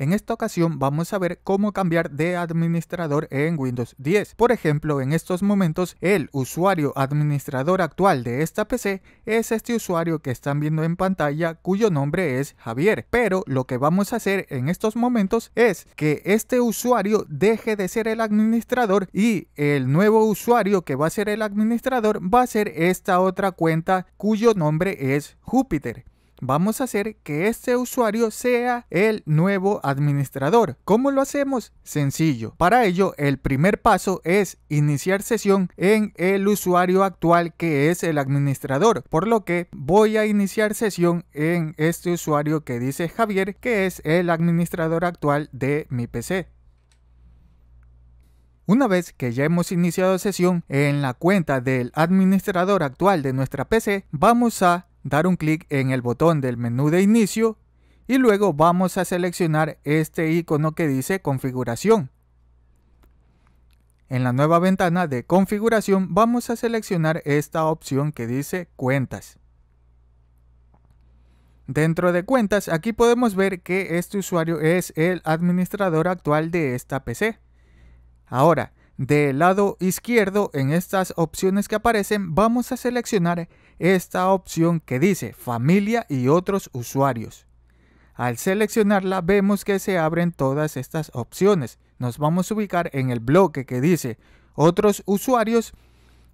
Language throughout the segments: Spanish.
En esta ocasión vamos a ver cómo cambiar de administrador en Windows 10. Por ejemplo, en estos momentos el usuario administrador actual de esta PC es este usuario que están viendo en pantalla cuyo nombre es Javier. Pero lo que vamos a hacer en estos momentos es que este usuario deje de ser el administrador y el nuevo usuario que va a ser el administrador va a ser esta otra cuenta cuyo nombre es Júpiter vamos a hacer que este usuario sea el nuevo administrador. ¿Cómo lo hacemos? Sencillo. Para ello, el primer paso es iniciar sesión en el usuario actual que es el administrador, por lo que voy a iniciar sesión en este usuario que dice Javier, que es el administrador actual de mi PC. Una vez que ya hemos iniciado sesión en la cuenta del administrador actual de nuestra PC, vamos a dar un clic en el botón del menú de inicio y luego vamos a seleccionar este icono que dice configuración. En la nueva ventana de configuración vamos a seleccionar esta opción que dice cuentas. Dentro de cuentas aquí podemos ver que este usuario es el administrador actual de esta PC. Ahora, del lado izquierdo en estas opciones que aparecen vamos a seleccionar esta opción que dice familia y otros usuarios. Al seleccionarla vemos que se abren todas estas opciones. Nos vamos a ubicar en el bloque que dice otros usuarios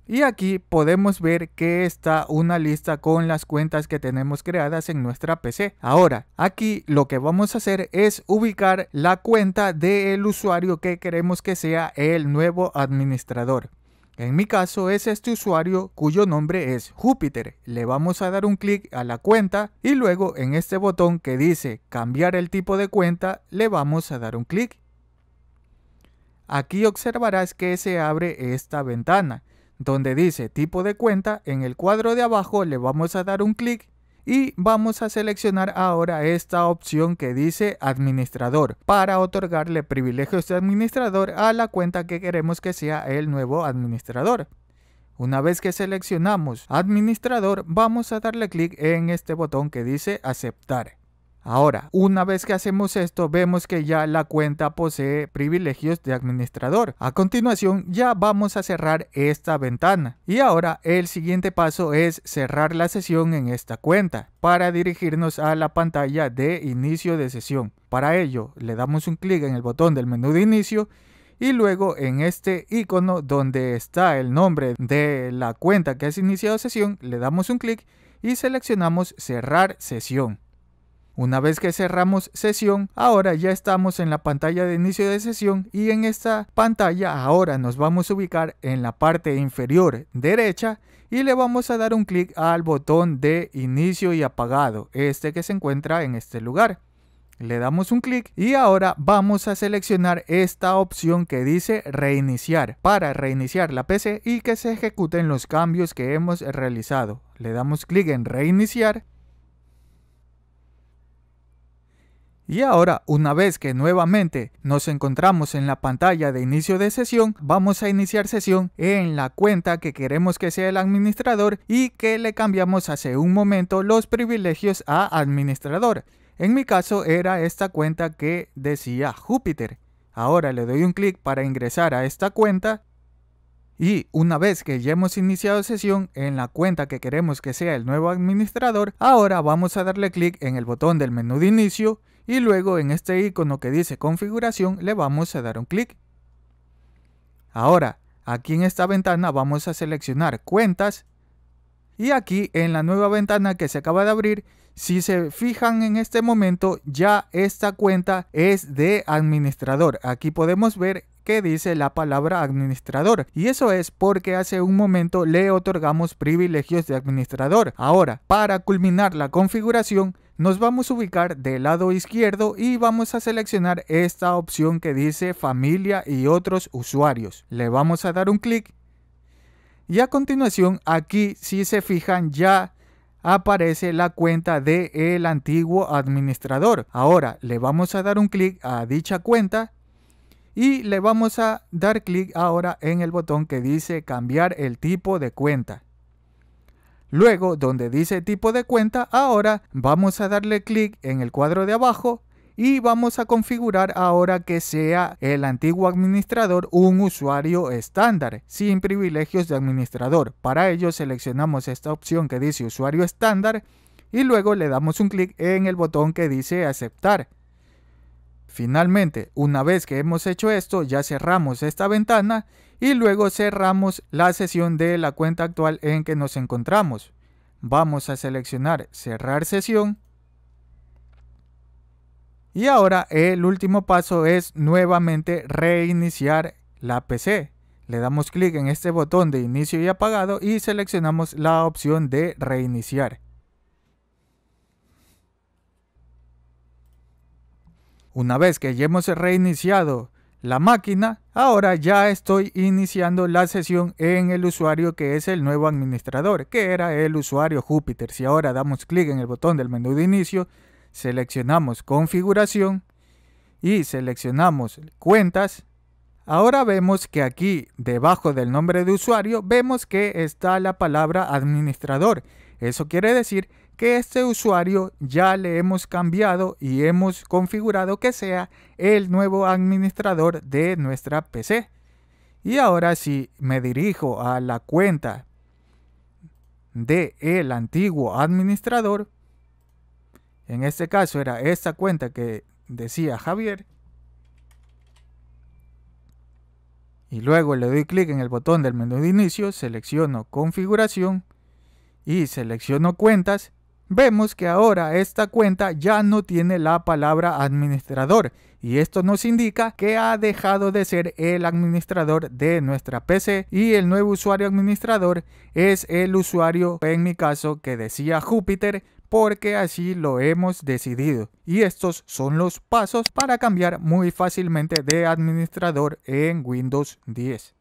y aquí podemos ver que está una lista con las cuentas que tenemos creadas en nuestra PC. Ahora, aquí lo que vamos a hacer es ubicar la cuenta del usuario que queremos que sea el nuevo administrador. En mi caso es este usuario cuyo nombre es Júpiter. Le vamos a dar un clic a la cuenta y luego en este botón que dice cambiar el tipo de cuenta le vamos a dar un clic. Aquí observarás que se abre esta ventana donde dice tipo de cuenta, en el cuadro de abajo le vamos a dar un clic y vamos a seleccionar ahora esta opción que dice administrador para otorgarle privilegios de administrador a la cuenta que queremos que sea el nuevo administrador. Una vez que seleccionamos administrador vamos a darle clic en este botón que dice aceptar. Ahora, una vez que hacemos esto, vemos que ya la cuenta posee privilegios de administrador. A continuación, ya vamos a cerrar esta ventana. Y ahora, el siguiente paso es cerrar la sesión en esta cuenta para dirigirnos a la pantalla de inicio de sesión. Para ello, le damos un clic en el botón del menú de inicio y luego en este icono donde está el nombre de la cuenta que has iniciado sesión, le damos un clic y seleccionamos cerrar sesión. Una vez que cerramos sesión, ahora ya estamos en la pantalla de inicio de sesión y en esta pantalla ahora nos vamos a ubicar en la parte inferior derecha y le vamos a dar un clic al botón de inicio y apagado, este que se encuentra en este lugar. Le damos un clic y ahora vamos a seleccionar esta opción que dice reiniciar para reiniciar la PC y que se ejecuten los cambios que hemos realizado. Le damos clic en reiniciar Y ahora, una vez que nuevamente nos encontramos en la pantalla de inicio de sesión, vamos a iniciar sesión en la cuenta que queremos que sea el administrador y que le cambiamos hace un momento los privilegios a administrador. En mi caso era esta cuenta que decía Júpiter. Ahora le doy un clic para ingresar a esta cuenta y una vez que ya hemos iniciado sesión en la cuenta que queremos que sea el nuevo administrador, ahora vamos a darle clic en el botón del menú de inicio y luego en este icono que dice configuración le vamos a dar un clic. Ahora, aquí en esta ventana vamos a seleccionar cuentas y aquí en la nueva ventana que se acaba de abrir si se fijan en este momento, ya esta cuenta es de administrador. Aquí podemos ver que dice la palabra administrador y eso es porque hace un momento le otorgamos privilegios de administrador. Ahora, para culminar la configuración, nos vamos a ubicar del lado izquierdo y vamos a seleccionar esta opción que dice familia y otros usuarios. Le vamos a dar un clic y a continuación aquí si se fijan ya aparece la cuenta del el antiguo administrador. Ahora le vamos a dar un clic a dicha cuenta y le vamos a dar clic ahora en el botón que dice cambiar el tipo de cuenta. Luego, donde dice tipo de cuenta, ahora vamos a darle clic en el cuadro de abajo y vamos a configurar ahora que sea el antiguo administrador un usuario estándar sin privilegios de administrador. Para ello seleccionamos esta opción que dice usuario estándar y luego le damos un clic en el botón que dice aceptar. Finalmente, una vez que hemos hecho esto, ya cerramos esta ventana y luego cerramos la sesión de la cuenta actual en que nos encontramos. Vamos a seleccionar cerrar sesión y ahora el último paso es nuevamente reiniciar la PC. Le damos clic en este botón de inicio y apagado y seleccionamos la opción de reiniciar. Una vez que hayamos reiniciado la máquina, ahora ya estoy iniciando la sesión en el usuario que es el nuevo administrador, que era el usuario Júpiter. Si ahora damos clic en el botón del menú de inicio, seleccionamos configuración y seleccionamos cuentas, ahora vemos que aquí debajo del nombre de usuario vemos que está la palabra administrador. Eso quiere decir que este usuario ya le hemos cambiado y hemos configurado que sea el nuevo administrador de nuestra PC. Y ahora si me dirijo a la cuenta de el antiguo administrador, en este caso era esta cuenta que decía Javier. Y luego le doy clic en el botón del menú de inicio, selecciono configuración y selecciono cuentas. Vemos que ahora esta cuenta ya no tiene la palabra administrador y esto nos indica que ha dejado de ser el administrador de nuestra PC y el nuevo usuario administrador es el usuario, en mi caso, que decía Júpiter, porque así lo hemos decidido. Y estos son los pasos para cambiar muy fácilmente de administrador en Windows 10.